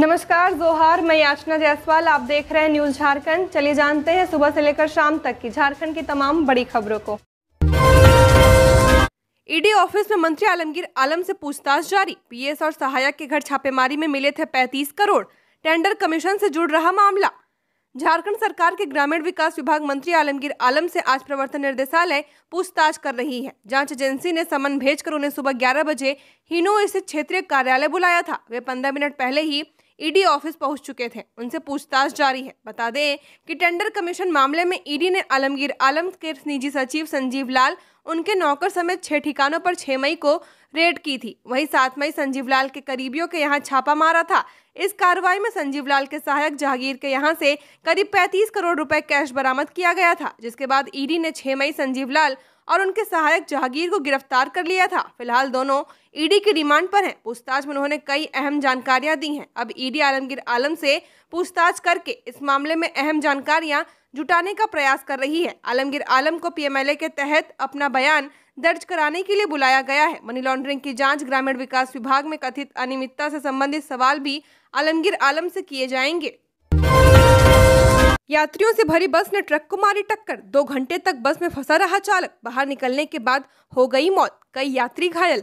नमस्कार जोहार मैं याचना जायसवाल आप देख रहे हैं न्यूज झारखंड चलिए जानते हैं सुबह से लेकर शाम तक की झारखंड की तमाम बड़ी खबरों को ईडी ऑफिस में मंत्री आलमगीर आलम से पूछताछ जारी पीएस और सहायक के घर छापेमारी में मिले थे 35 करोड़ टेंडर कमीशन से जुड़ रहा मामला झारखंड सरकार के ग्रामीण विकास विभाग मंत्री आलमगीर आलम से आज प्रवर्तन निदेशालय पूछताछ कर रही है जांच एजेंसी ने समन भेजकर उन्हें सुबह 11 बजे हिनो स्थित क्षेत्रीय कार्यालय बुलाया था वे 15 मिनट पहले ही ईडी ऑफिस पहुंच चुके थे उनसे पूछताछ जारी है बता दें कि टेंडर कमीशन मामले में ईडी ने आलमगीर आलम के निजी सचिव संजीव लाल उनके नौकर समेत छह ठिकानों पर छह मई को रेड की थी वहीं सात मई संजीव लाल के करीबियों के यहाँ छापा मारा था इस कार्रवाई में संजीव लाल के सहायक जहांगीर के यहाँ से करीब 35 करोड़ रुपए कैश बरामद किया गया था जिसके बाद ईडी ने छह मई संजीव लाल और उनके सहायक जहांगीर को गिरफ्तार कर लिया था फिलहाल दोनों ईडी की रिमांड पर हैं पूछताछ में उन्होंने कई अहम जानकारियां दी हैं अब ईडी आलमगीर आलम से पूछताछ करके इस मामले में अहम जानकारियां जुटाने का प्रयास कर रही है आलमगीर आलम को पीएमएलए के तहत अपना बयान दर्ज कराने के लिए बुलाया गया है मनी लॉन्ड्रिंग की जांच ग्रामीण विकास विभाग में कथित अनियमितता से संबंधित सवाल भी आलमगीर आलम से किए जाएंगे यात्रियों से भरी बस ने ट्रक को मारी टक्कर दो घंटे तक बस में फंसा रहा चालक बाहर निकलने के बाद हो गई मौत कई यात्री घायल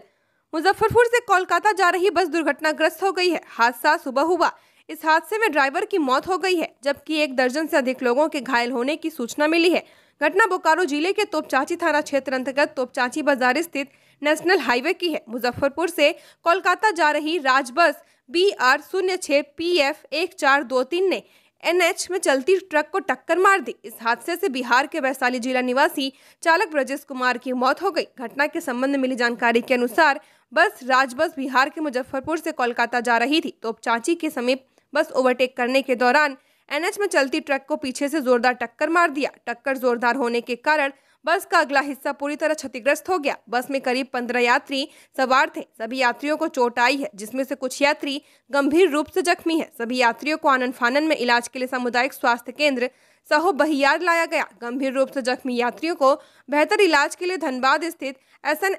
मुजफ्फरपुर से कोलकाता जा रही बस दुर्घटनाग्रस्त हो गई है हादसा सुबह हुआ इस हादसे में ड्राइवर की मौत हो गई है जबकि एक दर्जन से अधिक लोगों के घायल होने की सूचना मिली है घटना बोकारो जिले के तोपचाची थाना क्षेत्र अंतर्गत तोपचाची बाजार स्थित नेशनल हाईवे की है मुजफ्फरपुर से कोलकाता जा रही राजबस बी आर शून्य छः पी एफ एक चार दो तीन ने एनएच में चलती ट्रक को टक्कर मार दी इस हादसे से बिहार के वैशाली जिला निवासी चालक ब्रजेश कुमार की मौत हो गई घटना के संबंध में मिली जानकारी के अनुसार बस राजबस बिहार के मुजफ्फरपुर से कोलकाता जा रही थी तो चांची के समीप बस ओवरटेक करने के दौरान एनएच में चलती ट्रक को पीछे से जोरदार टक्कर मार दिया टक्कर जोरदार होने के कारण बस का अगला हिस्सा पूरी तरह क्षतिग्रस्त हो गया बस में करीब पंद्रह यात्री सवार थे सभी यात्रियों को चोट आई है जिसमें से कुछ यात्री गंभीर रूप से जख्मी है सभी यात्रियों को आनन फानन में इलाज के लिए सामुदायिक स्वास्थ्य केंद्र सहो बहियार लाया गया गंभीर रूप से जख्मी यात्रियों को बेहतर इलाज के लिए धनबाद स्थित एस एन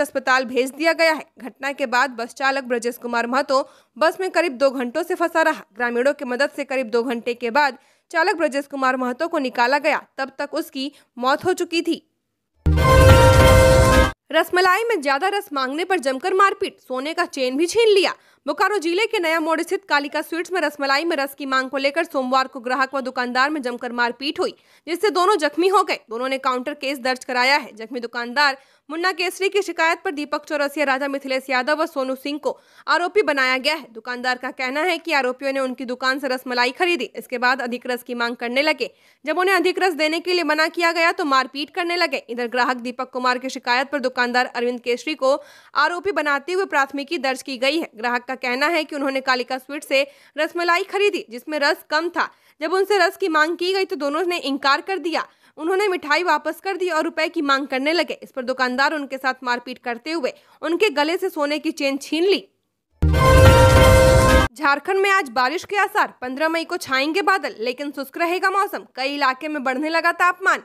अस्पताल भेज दिया गया है घटना के बाद बस चालक ब्रजेश कुमार महतो बस में करीब दो घंटों से फंसा रहा ग्रामीणों की मदद से करीब दो घंटे के बाद चालक ब्रजेश कुमार महतो को निकाला गया तब तक उसकी मौत हो चुकी थी रसमलाई में ज्यादा रस मांगने पर जमकर मारपीट सोने का चेन भी छीन लिया बोकारो जिले के नया मोड़ स्थित कालिका स्वीट्स में रसमलाई में रस की मांग को लेकर सोमवार को ग्राहक व दुकानदार में जमकर मारपीट हुई जिससे दोनों जख्मी हो गए दोनों ने काउंटर केस दर्ज कराया है जख्मी दुकानदार मुन्ना केसरी की शिकायत पर दीपक चौरसिया राजा मिथिलेश यादव व सोनू सिंह को आरोपी बनाया गया है दुकानदार का कहना है कि आरोपियों ने उनकी दुकान से मलाई खरीदी इसके बाद अधिक रस की मांग करने लगे जब उन्हें अधिक रस देने के लिए मना किया गया तो मारपीट करने लगे इधर ग्राहक दीपक कुमार की शिकायत पर दुकानदार अरविंद केसरी को आरोपी बनाते हुए प्राथमिकी दर्ज की गई है ग्राहक का कहना है कि उन्होंने कालिका स्वीट से रसमलाई खरीदी जिसमें रस कम था जब उनसे रस की मांग की गई तो दोनों ने इनकार कर दिया उन्होंने मिठाई वापस कर दी और रुपए की मांग करने लगे इस पर दुकानदार उनके साथ मारपीट करते हुए उनके गले से सोने की चेन छीन ली झारखंड में आज बारिश के आसार 15 मई को छाएंगे बादल लेकिन शुष्क रहेगा मौसम कई इलाके में बढ़ने लगा तापमान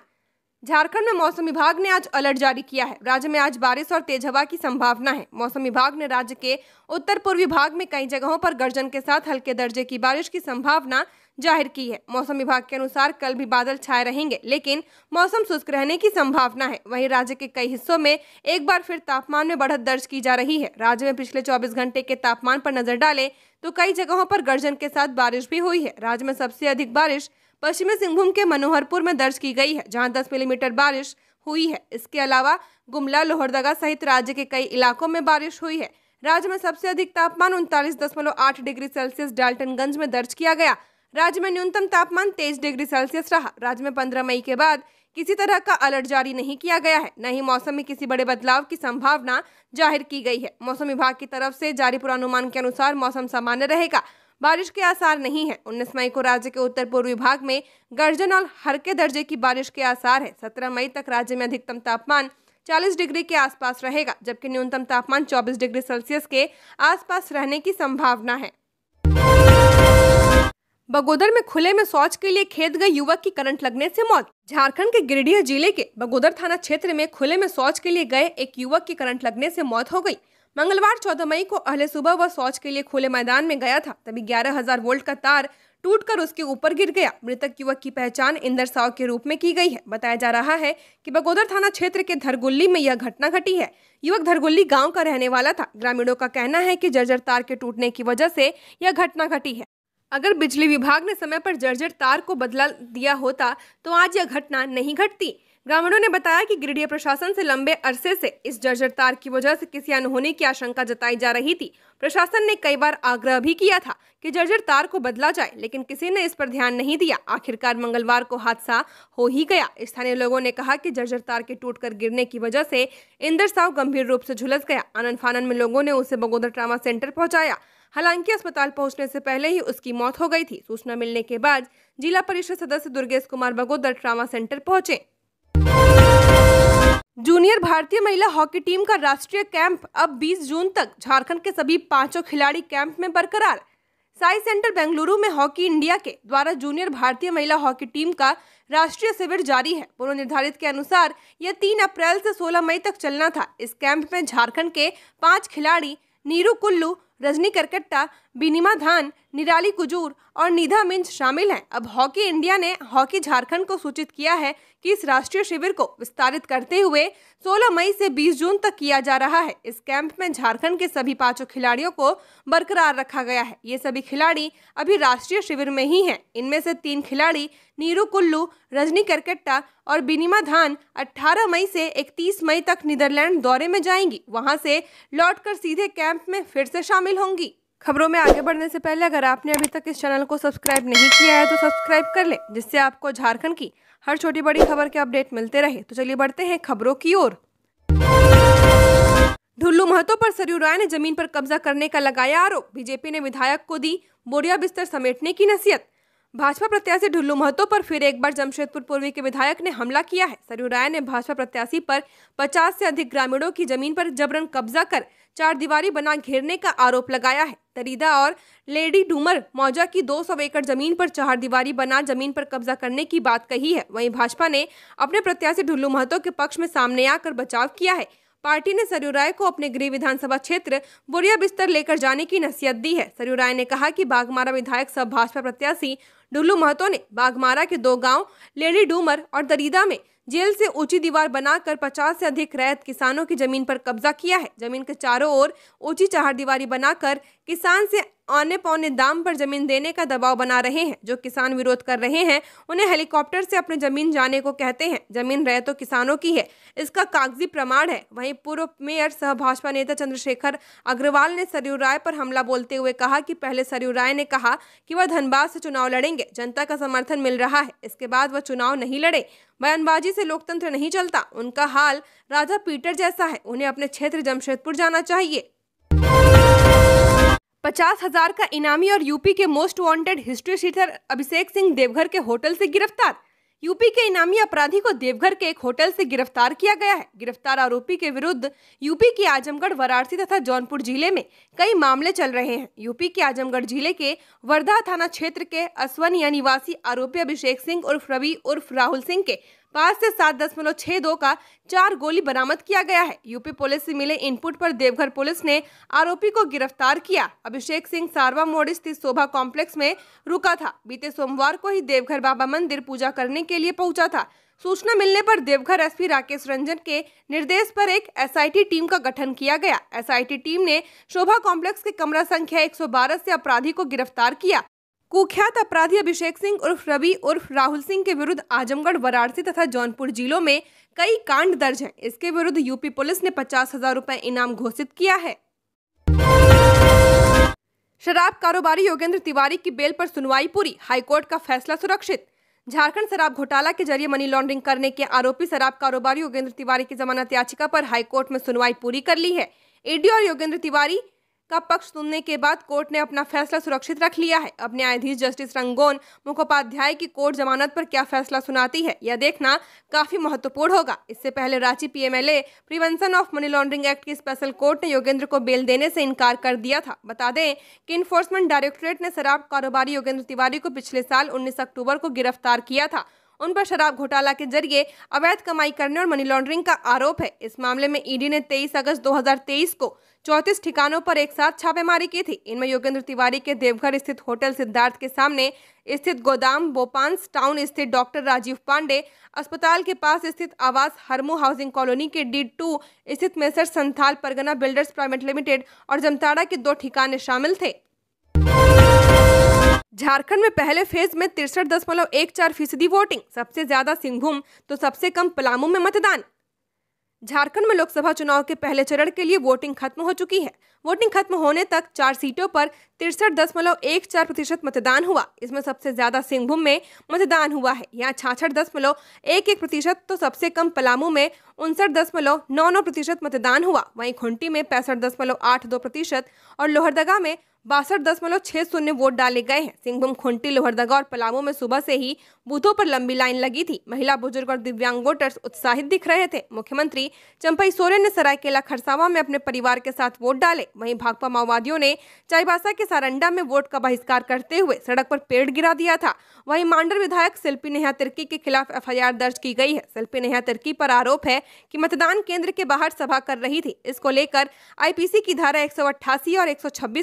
झारखंड में मौसम विभाग ने आज अलर्ट जारी किया है राज्य में आज बारिश और तेज हवा की संभावना है मौसम विभाग ने राज्य के उत्तर पूर्वी भाग में कई जगहों पर गर्जन के साथ हल्के दर्जे की बारिश की संभावना जाहिर की है मौसम विभाग के अनुसार कल भी बादल छाए रहेंगे लेकिन मौसम शुष्क रहने की संभावना है वहीं राज्य के कई हिस्सों में एक बार फिर तापमान में बढ़त दर्ज की जा रही है राज्य में पिछले 24 घंटे के तापमान पर नजर डालें तो कई जगहों पर गर्जन के साथ बारिश भी हुई है राज्य में सबसे अधिक बारिश पश्चिमी सिंहभूम के मनोहरपुर में दर्ज की गई है जहां 10 मिलीमीटर बारिश हुई है इसके अलावा गुमला लोहरदगा सहित राज्य के कई इलाकों में बारिश हुई है राज्य में सबसे अधिक तापमान उनतालीस दशमलव आठ डिग्री सेल्सियस डाल्टनगंज में दर्ज किया गया राज्य में न्यूनतम तापमान तेईस डिग्री सेल्सियस रहा राज्य में पंद्रह मई के बाद किसी तरह का अलर्ट जारी नहीं किया गया है न ही मौसम में किसी बड़े बदलाव की संभावना जाहिर की गई है मौसम विभाग की तरफ से जारी पूर्वानुमान के अनुसार मौसम सामान्य रहेगा बारिश के आसार नहीं है उन्नीस मई को राज्य के उत्तर पूर्वी भाग में गर्जन और हल्के दर्जे की बारिश के आसार है सत्रह मई तक राज्य में अधिकतम तापमान 40 डिग्री के आसपास रहेगा जबकि न्यूनतम तापमान 24 डिग्री सेल्सियस के आसपास रहने की संभावना है बगोदर में खुले में शौच के लिए खेत गए युवक की करंट लगने से मौत झारखंड के गिरिडीह जिले के बगोदर थाना क्षेत्र में खुले में शौच के लिए गए एक युवक की करंट लगने से मौत हो गई मंगलवार चौदह मई को अहले सुबह वह शौच के लिए खुले मैदान में गया था तभी ग्यारह हजार वोल्ट का तार टूटकर उसके ऊपर गिर गया मृतक युवक की पहचान इंदर साव के रूप में की गई है बताया जा रहा है कि बगोदर थाना क्षेत्र के धरगुल्ली में यह घटना घटी है युवक धरगुल्ली गाँव का रहने वाला था ग्रामीणों का कहना है की जर्जर तार के टूटने की वजह से यह घटना घटी है अगर बिजली विभाग ने समय पर जर्जर तार को बदला दिया होता तो आज यह घटना नहीं घटती ग्रामीणों ने बताया कि गिरिडीह प्रशासन से लंबे अरसे से इस जर्जर तार की वजह से किसी अनहोने की आशंका जताई जा रही थी प्रशासन ने कई बार आग्रह भी किया था कि जर्जर तार को बदला जाए लेकिन किसी ने इस पर ध्यान नहीं दिया आखिरकार मंगलवार को हादसा हो ही गया स्थानीय लोगों ने कहा कि जर्जर तार के टूट गिरने की वजह से इंदर साव गंभीर रूप से झुलस गया आनंद फानन में लोगों ने उसे बगोदर ट्रामा सेंटर पहुंचाया हालांकि अस्पताल पहुंचने से पहले ही उसकी मौत हो गई थी सूचना मिलने के बाद जिला परिषद सदस्य दुर्गेश कुमार बगोदर ट्रामा सेंटर पहुंचे जूनियर भारतीय महिला हॉकी टीम का राष्ट्रीय कैंप अब 20 जून तक झारखंड के सभी पांचों खिलाड़ी कैंप में बरकरार साई सेंटर बेंगलुरु में हॉकी इंडिया के द्वारा जूनियर भारतीय महिला हॉकी टीम का राष्ट्रीय शिविर जारी है पूर्व निर्धारित के अनुसार यह तीन अप्रैल से 16 मई तक चलना था इस कैंप में झारखंड के पांच खिलाड़ी नीरू कुल्लू रजनी करकट्टा बिनिमा धान निराली कुजूर और निधा मिंज शामिल हैं अब हॉकी इंडिया ने हॉकी झारखंड को सूचित किया है कि इस राष्ट्रीय शिविर को विस्तारित करते हुए 16 मई से 20 जून तक किया जा रहा है इस कैंप में झारखंड के सभी पांचों खिलाड़ियों को बरकरार रखा गया है ये सभी खिलाड़ी अभी राष्ट्रीय शिविर में ही हैं इनमें से तीन खिलाड़ी नीरू कुल्लू रजनी करकट्टा और बिनीमा धान 18 मई से 31 मई तक नीदरलैंड दौरे में जाएंगी वहाँ से लौट सीधे कैंप में फिर से शामिल होंगी खबरों में आगे बढ़ने से पहले अगर आपने अभी तक इस चैनल को सब्सक्राइब नहीं किया है तो सब्सक्राइब कर लें जिससे आपको झारखंड की हर छोटी बड़ी खबर के अपडेट मिलते रहे तो चलिए बढ़ते हैं खबरों की ओर ढुल्लू महतो पर सरयू राय ने जमीन पर कब्जा करने का लगाया आरोप बीजेपी ने विधायक को दी बोरिया बिस्तर समेटने की नसीहत भाजपा प्रत्याशी ढुल्लू महतो पर फिर एक बार जमशेदपुर पूर्वी के विधायक ने हमला किया है सरयू राय ने भाजपा प्रत्याशी पर 50 से अधिक ग्रामीणों की जमीन पर जबरन कब्जा कर चार दीवारी बना घेरने का आरोप लगाया है तरीदा और लेडी डूमर मौजा की 200 एकड़ जमीन पर चार दीवारी बना जमीन पर कब्जा करने की बात कही है वहीं भाजपा ने अपने प्रत्याशी ढुल्लू महतो के पक्ष में सामने आकर बचाव किया है पार्टी ने सरयू राय को अपने गृह विधानसभा क्षेत्र बुरिया बिस्तर लेकर जाने की नसीहत दी है सरयू राय ने कहा कि बागमारा विधायक सब भाजपा प्रत्याशी डुल्लू महतो ने बागमारा के दो गांव लेडी डूमर और दरीदा में जेल से ऊंची दीवार बनाकर 50 से अधिक रैत किसानों की जमीन पर कब्जा किया है जमीन के चारों ओर ऊंची चार दीवारी बनाकर किसान से आने पौने दाम पर जमीन देने का दबाव बना रहे हैं जो किसान विरोध कर रहे हैं उन्हें हेलीकॉप्टर से अपने जमीन जाने को कहते हैं जमीन रहे तो किसानों की है इसका कागजी प्रमाण है वहीं पूर्व मेयर सह भाजपा नेता चंद्रशेखर अग्रवाल ने सरयू राय पर हमला बोलते हुए कहा कि पहले सरयू राय ने कहा कि वह धनबाद से चुनाव लड़ेंगे जनता का समर्थन मिल रहा है इसके बाद वह चुनाव नहीं लड़े बयानबाजी से लोकतंत्र नहीं चलता उनका हाल राजा पीटर जैसा है उन्हें अपने क्षेत्र जमशेदपुर जाना चाहिए पचास हजार का इनामी और यूपी के most wanted history sheeter Abhishek Singh Deoghar के होटल से गिरफ्तार यूपी के इनामी अपराधी को देवघर के एक होटल से गिरफ्तार किया गया है गिरफ्तार आरोपी के विरुद्ध यूपी के आजमगढ़ वाराणसी तथा जौनपुर जिले में कई मामले चल रहे हैं यूपी के आजमगढ़ जिले के वर्धा थाना क्षेत्र के असवनिया निवासी आरोपी अभिषेक सिंह उर्फ रवि उर्फ राहुल सिंह के पास से सात दशमलव छह दो का चार गोली बरामद किया गया है यूपी पुलिस से मिले इनपुट पर देवघर पुलिस ने आरोपी को गिरफ्तार किया अभिषेक सिंह सारवा मोड़ स्थित शोभा कॉम्प्लेक्स में रुका था बीते सोमवार को ही देवघर बाबा मंदिर पूजा करने के लिए पहुंचा था सूचना मिलने पर देवघर एसपी राकेश रंजन के निर्देश पर एक एसआईटी टीम का गठन किया गया एसआईटी टीम ने शोभा कॉम्प्लेक्स के कमरा संख्या 112 से अपराधी को गिरफ्तार किया कुख्यात अपराधी अभिषेक सिंह उर्फ रवि उर्फ राहुल सिंह के विरुद्ध आजमगढ़ वाराणसी तथा जौनपुर जिलों में कई कांड दर्ज हैं इसके विरुद्ध यूपी पुलिस ने पचास हजार रूपए इनाम घोषित किया है शराब कारोबारी योगेंद्र तिवारी की बेल पर सुनवाई पूरी हाईकोर्ट का फैसला सुरक्षित झारखंड शराब घोटाला के जरिए मनी लॉन्ड्रिंग करने के आरोपी शराब कारोबारी योगेंद्र तिवारी की जमानत याचिका पर हाईकोर्ट में सुनवाई पूरी कर ली है ईडी और योगेंद्र तिवारी का पक्ष सुनने के बाद कोर्ट ने अपना फैसला सुरक्षित रख लिया है अब न्यायाधीश जस्टिस रंगोन मुखोपाध्याय की कोर्ट जमानत पर क्या फैसला सुनाती है यह देखना काफी महत्वपूर्ण होगा इससे पहले Ranchi PMLA prevention of money laundering act की स्पेशल कोर्ट ने योगेंद्र को बेल देने से इनकार कर दिया था बता दें की इन्फोर्समेंट डायरेक्टोरेट ने शराब कारोबारी योगेंद्र तिवारी को पिछले साल उन्नीस अक्टूबर को गिरफ्तार किया था उन पर शराब घोटाला के जरिए अवैध कमाई करने और मनी लॉन्ड्रिंग का आरोप है इस मामले में ईडी ने 23 अगस्त 2023 को चौतीस ठिकानों पर एक साथ छापेमारी की थी इनमें योगेंद्र तिवारी के देवघर स्थित होटल सिद्धार्थ के सामने स्थित गोदाम बोपांस टाउन स्थित डॉक्टर राजीव पांडे अस्पताल के पास स्थित आवास हरमू हाउसिंग कॉलोनी के डी टू स्थित messrs Santhal Pargana builders private limited और जमताड़ा के दो ठिकाने शामिल थे झारखंड में पहले फेज में तिरसठ दशमलव एक चार फीसदी वोटिंग सबसे ज्यादा सिंहभूम तो सबसे कम पलामू में मतदान झारखंड में लोकसभा चुनाव के पहले चरण के लिए वोटिंग खत्म हो चुकी है वोटिंग खत्म होने तक चार सीटों पर तिरसठ दशमलव एक चार प्रतिशत मतदान हुआ इसमें सबसे ज्यादा सिंहभूम में मतदान हुआ है यहाँ छाछठ दशमलव एक एक प्रतिशत तो सबसे कम पलामू में उनसठ दशमलव नौ नौ प्रतिशत मतदान हुआ वहीं खुंटी में पैंसठ दशमलव आठ दो प्रतिशत और लोहरदगा में बासठ दशमलव छह शून्य वोट डाले गए हैं सिंहभूम खुंटी लोहरदगा और पलामू में सुबह से ही बूथों पर लंबी लाइन लगी थी महिला बुजुर्ग और दिव्यांग वोटर्स उत्साहित दिख रहे थे मुख्यमंत्री चंपई सोरेन ने सरायकेला खरसावा में अपने परिवार के साथ वोट डाले वहीं भाकपा माओवादियों ने चाईबासा के सारंडा में वोट का बहिष्कार करते हुए सड़क पर पेड़ गिरा दिया था वही मांडर विधायक शिल्पी नेहा तिर्की के खिलाफ एफ दर्ज की गई है शिल्पी नेहा तिर्की पर आरोप है की मतदान केंद्र के बाहर सभा कर रही थी इसको लेकर आईपीसी की धारा एक और एक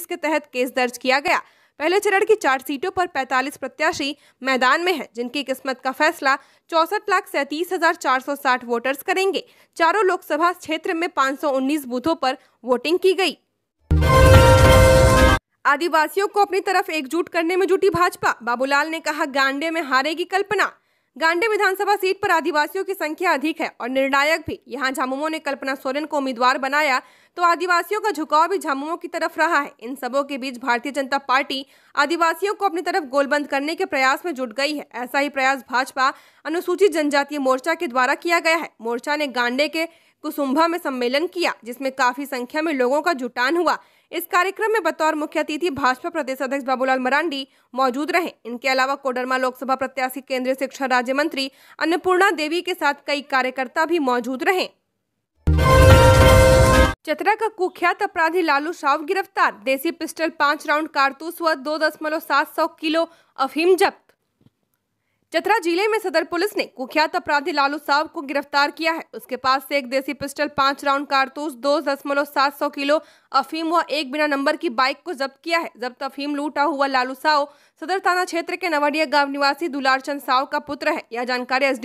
के तहत केस दर्ज किया गया पहले चरण की चार सीटों पर 45 प्रत्याशी मैदान में हैं, जिनकी किस्मत का फैसला चौसठ लाख सैंतीस हजार चार सौ साठ वोटर्स करेंगे चारों लोकसभा क्षेत्र में 519 बूथों पर वोटिंग की गई आदिवासियों को अपनी तरफ एकजुट करने में जुटी भाजपा बाबूलाल ने कहा गांडे में हारेगी कल्पना गांडे विधानसभा सीट पर आदिवासियों की संख्या अधिक है और निर्णायक भी यहां झामुमो ने कल्पना सोरेन को उम्मीदवार बनाया तो आदिवासियों का झुकाव भी झामुमो की तरफ रहा है इन सबों के बीच भारतीय जनता पार्टी आदिवासियों को अपनी तरफ गोलबंद करने के प्रयास में जुट गई है ऐसा ही प्रयास भाजपा अनुसूचित जनजातीय मोर्चा के द्वारा किया गया है मोर्चा ने गांडे के कुसुम्भा में सम्मेलन किया जिसमें काफी संख्या में लोगों का जुटान हुआ इस कार्यक्रम में बतौर मुख्य अतिथि भाजपा प्रदेश अध्यक्ष बाबूलाल मरांडी मौजूद रहे इनके अलावा कोडरमा लोकसभा प्रत्याशी केंद्रीय शिक्षा राज्य मंत्री अन्नपूर्णा देवी के साथ कई कार्यकर्ता भी मौजूद रहे चतरा का कुख्यात अपराधी लालू साव गिरफ्तार देसी पिस्टल पांच राउंड कारतूस व दो दशमलव सात सौ किलो अफीम जब्त चतरा जिले में सदर पुलिस ने कुख्यात अपराधी लालू साहब को गिरफ्तार किया है उसके पास से एक देसी पिस्टल पांच राउंड कारतूस दो दशमलव सात सौ किलो अफीम व एक बिना नंबर की बाइक को जब्त किया है जब्त अफीम लूटा हुआ लालू साव सदर थाना क्षेत्र के नवडिया गांव निवासी दुलार चंद साव का पुत्र है यह जानकारी एस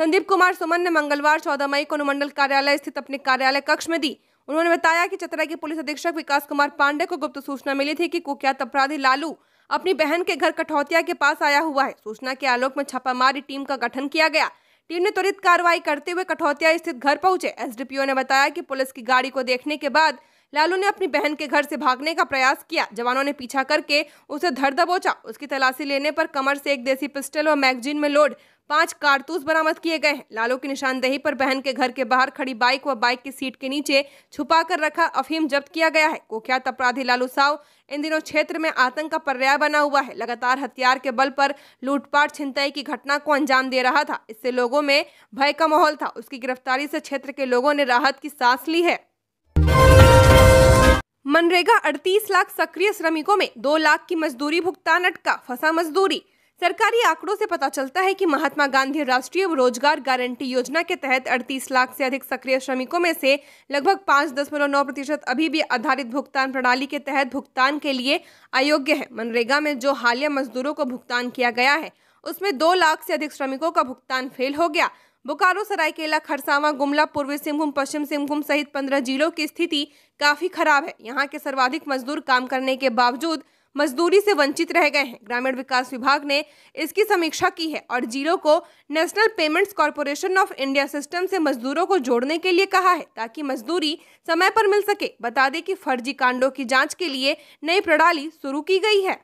संदीप कुमार सुमन ने मंगलवार चौदह मई को अनुमंडल कार्यालय स्थित अपने कार्यालय कक्ष में दी उन्होंने बताया कि चतरा के पुलिस अधीक्षक विकास कुमार पांडे को गुप्त सूचना मिली थी कि कुख्यात अपराधी लालू अपनी बहन के घर कठौतिया के पास आया हुआ है सूचना के आलोक में छापामारी टीम का गठन किया गया टीम ने त्वरित कार्रवाई करते हुए कठौतिया स्थित घर पहुंचे एसडीपीओ ने बताया कि पुलिस की गाड़ी को देखने के बाद लालू ने अपनी बहन के घर से भागने का प्रयास किया जवानों ने पीछा करके उसे धर दबोचा उसकी तलाशी लेने पर कमर से एक देसी पिस्टल और मैगजीन में लोड पांच कारतूस बरामद किए गए हैं लालू की निशानदेही पर बहन के घर के बाहर खड़ी बाइक व बाइक की सीट के नीचे छुपा कर रखा अफीम जब्त किया गया है कुख्यात अपराधी लालू साव इन दिनों क्षेत्र में आतंक का पर्याय बना हुआ है लगातार हथियार के बल पर लूटपाट छिंताई की घटना को अंजाम दे रहा था इससे लोगों में भय का माहौल था उसकी गिरफ्तारी से क्षेत्र के लोगों ने राहत की सांस ली है मनरेगा 38 लाख सक्रिय श्रमिकों में 2 लाख की मजदूरी भुगतान अटका फंसा मजदूरी सरकारी आंकड़ों से पता चलता है कि महात्मा गांधी राष्ट्रीय रोजगार गारंटी योजना के तहत 38 लाख से अधिक सक्रिय श्रमिकों में से लगभग पाँच दशमलव नौ प्रतिशत अभी भी आधारित भुगतान प्रणाली के तहत भुगतान के लिए अयोग्य है मनरेगा में जो हालिया मजदूरों को भुगतान किया गया है उसमें दो लाख से अधिक श्रमिकों का भुगतान फेल हो गया बोकारो सरायकेला खरसावा गुमला पूर्वी सिंहभूम पश्चिम सिंहभूम सहित पंद्रह जिलों की स्थिति काफी खराब है यहाँ के सर्वाधिक मजदूर काम करने के बावजूद मजदूरी से वंचित रह गए हैं ग्रामीण विकास विभाग ने इसकी समीक्षा की है और जीरो को national payments corporation of India system से मजदूरों को जोड़ने के लिए कहा है ताकि मजदूरी समय पर मिल सके बता दें कि फर्जी कांडों की जाँच के लिए नई प्रणाली शुरू की गई है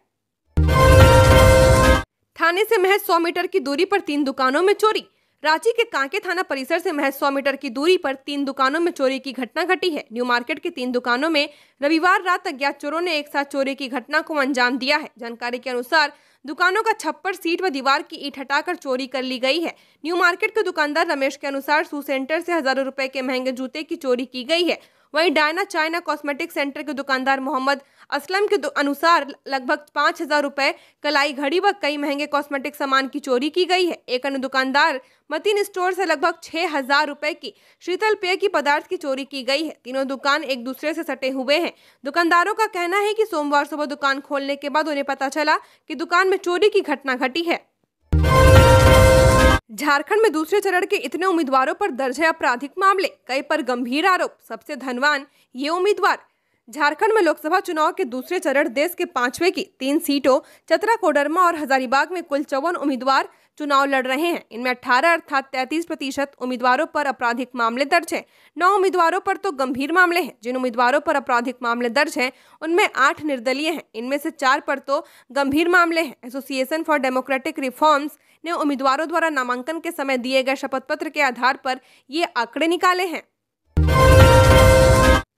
थाने से महज 100 मीटर की दूरी पर तीन दुकानों में चोरी रांची के कांके थाना परिसर से महज सौ मीटर की दूरी पर तीन दुकानों में चोरी की घटना घटी है न्यू मार्केट के तीन दुकानों में रविवार रात अज्ञात चोरों ने एक साथ चोरी की घटना को अंजाम दिया है जानकारी के अनुसार दुकानों का छप्पर सीट व दीवार की ईट हटाकर चोरी कर ली गई है न्यू मार्केट के दुकानदार रमेश के अनुसार सु सेंटर से हजारों रुपए के महंगे जूते की चोरी की गई है वहीं डायना चाइना कॉस्मेटिक सेंटर के दुकानदार मोहम्मद असलम के अनुसार लगभग पाँच हज़ार रुपये कलाई घड़ी व कई महंगे कॉस्मेटिक सामान की चोरी की गई है एक अन्य दुकानदार मतीन स्टोर से लगभग छह हज़ार रुपये की शीतल पेय की पदार्थ की चोरी की गई है तीनों दुकान एक दूसरे से सटे हुए हैं दुकानदारों का कहना है कि सोमवार सुबह दुकान खोलने के बाद उन्हें पता चला कि दुकान में चोरी की घटना घटी है झारखंड में दूसरे चरण के इतने उम्मीदवारों पर दर्ज है आपराधिक मामले कई पर गंभीर आरोप सबसे धनवान ये उम्मीदवार झारखंड में लोकसभा चुनाव के दूसरे चरण देश के पांचवे की तीन सीटों चतरा कोडरमा और हजारीबाग में कुल चौवन उम्मीदवार चुनाव लड़ रहे हैं इनमें 18 अर्थात 33 प्रतिशत उम्मीदवारों पर आपराधिक मामले दर्ज हैं नौ उम्मीदवारों पर तो गंभीर मामले हैं जिन उम्मीदवारों पर आपराधिक मामले दर्ज हैं उनमें आठ निर्दलीय हैं इनमें से चार पर तो गंभीर मामले हैं एसोसिएशन फॉर डेमोक्रेटिक रिफॉर्म्स ने उम्मीदवारों द्वारा नामांकन के समय दिए गए शपथ पत्र के आधार पर ये आंकड़े निकाले हैं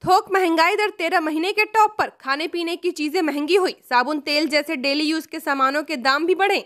थोक महंगाई दर तेरह महीने के टॉप पर खाने पीने की चीजें महंगी हुई साबुन तेल जैसे डेली यूज के सामानों के दाम भी बढ़े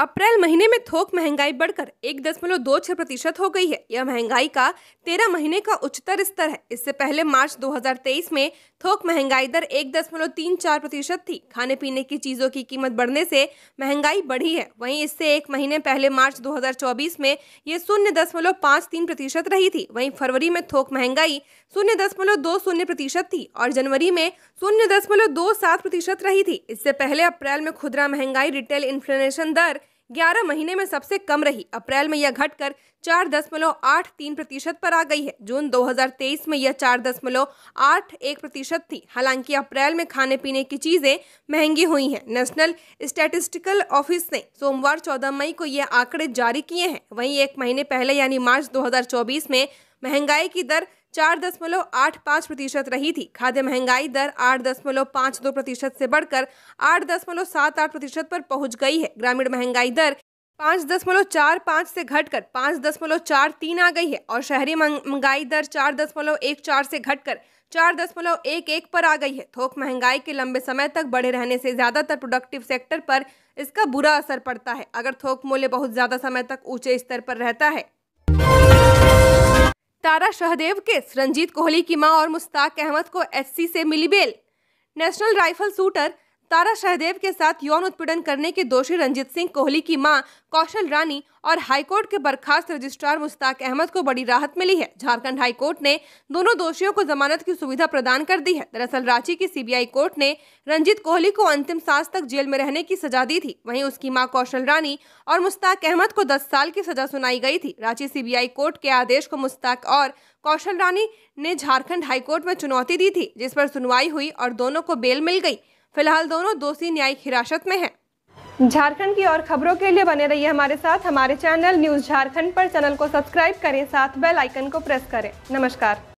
अप्रैल महीने में थोक महंगाई बढ़कर एक दशमलव दो छह प्रतिशत हो गई है यह महंगाई का तेरह महीने का उच्चतर स्तर है इससे पहले मार्च 2023 में थोक महंगाई दर एक दशमलव तीन चार प्रतिशत थी खाने पीने की चीजों की कीमत बढ़ने से महंगाई बढ़ी है वहीं इससे एक महीने पहले मार्च 2024 में यह शून्य दशमलव पाँच तीन प्रतिशत रही थी वहीं फरवरी में थोक महंगाई शून्य दशमलव दो शून्य प्रतिशत थी और जनवरी में शून्य दशमलव दो सात प्रतिशत रही थी इससे पहले अप्रैल में खुदरा महंगाई रिटेल इन्फ्लेशन दर 11 महीने में सबसे कम रही अप्रैल में यह घटकर चार दशमलव आठ तीन प्रतिशत पर आ गई है जून 2023 में यह चार दशमलव आठ एक प्रतिशत थी हालांकि अप्रैल में खाने पीने की चीज़ें महंगी हुई हैं नेशनल स्टैटिस्टिकल ऑफिस ने सोमवार 14 मई को यह आंकड़े जारी किए हैं वहीं एक महीने पहले यानी मार्च दो में महंगाई की दर चार दशमलव आठ पाँच प्रतिशत रही थी खाद्य महंगाई दर आठ दशमलव पाँच दो प्रतिशत से बढ़कर आठ दशमलव सात आठ प्रतिशत पर पहुंच गई है ग्रामीण महंगाई दर पाँच दशमलव चार पाँच से घटकर पाँच दशमलव चार तीन आ गई है और शहरी महंगाई दर चार दशमलव एक चार से घटकर चार दशमलव एक एक पर आ गई है थोक महंगाई के लंबे समय तक बढ़े रहने से ज़्यादातर प्रोडक्टिव सेक्टर पर इसका बुरा असर पड़ता है अगर थोक मूल्य बहुत ज़्यादा समय तक ऊंचे स्तर पर रहता है तारा शहदेव के रंजीत कोहली की मां और मुश्ताक अहमद को एससी से मिली bail national rifle shooter Tara Shahdev के साथ यौन उत्पीड़न करने के दोषी रंजीत सिंह कोहली की मां कौशल रानी और हाईकोर्ट के बर्खास्त रजिस्ट्रार मुश्ताक अहमद को बड़ी राहत मिली है झारखंड हाईकोर्ट ने दोनों दोषियों को जमानत की सुविधा प्रदान कर दी है दरअसल रांची की सीबीआई कोर्ट ने रंजीत कोहली को अंतिम सांस तक जेल में रहने की सजा दी थी वहीं उसकी मां कौशल रानी और मुश्ताक अहमद को दस साल की सजा सुनाई गई थी रांची सीबीआई कोर्ट के आदेश को मुश्ताक और कौशल रानी ने झारखंड हाईकोर्ट में चुनौती दी थी जिस पर सुनवाई हुई और दोनों को बेल मिल गई फिलहाल दोनों दोषी न्यायिक हिरासत में हैं। झारखंड की और खबरों के लिए बने रहिए हमारे साथ हमारे चैनल न्यूज झारखंड पर चैनल को सब्सक्राइब करें साथ बेल आइकन को प्रेस करें नमस्कार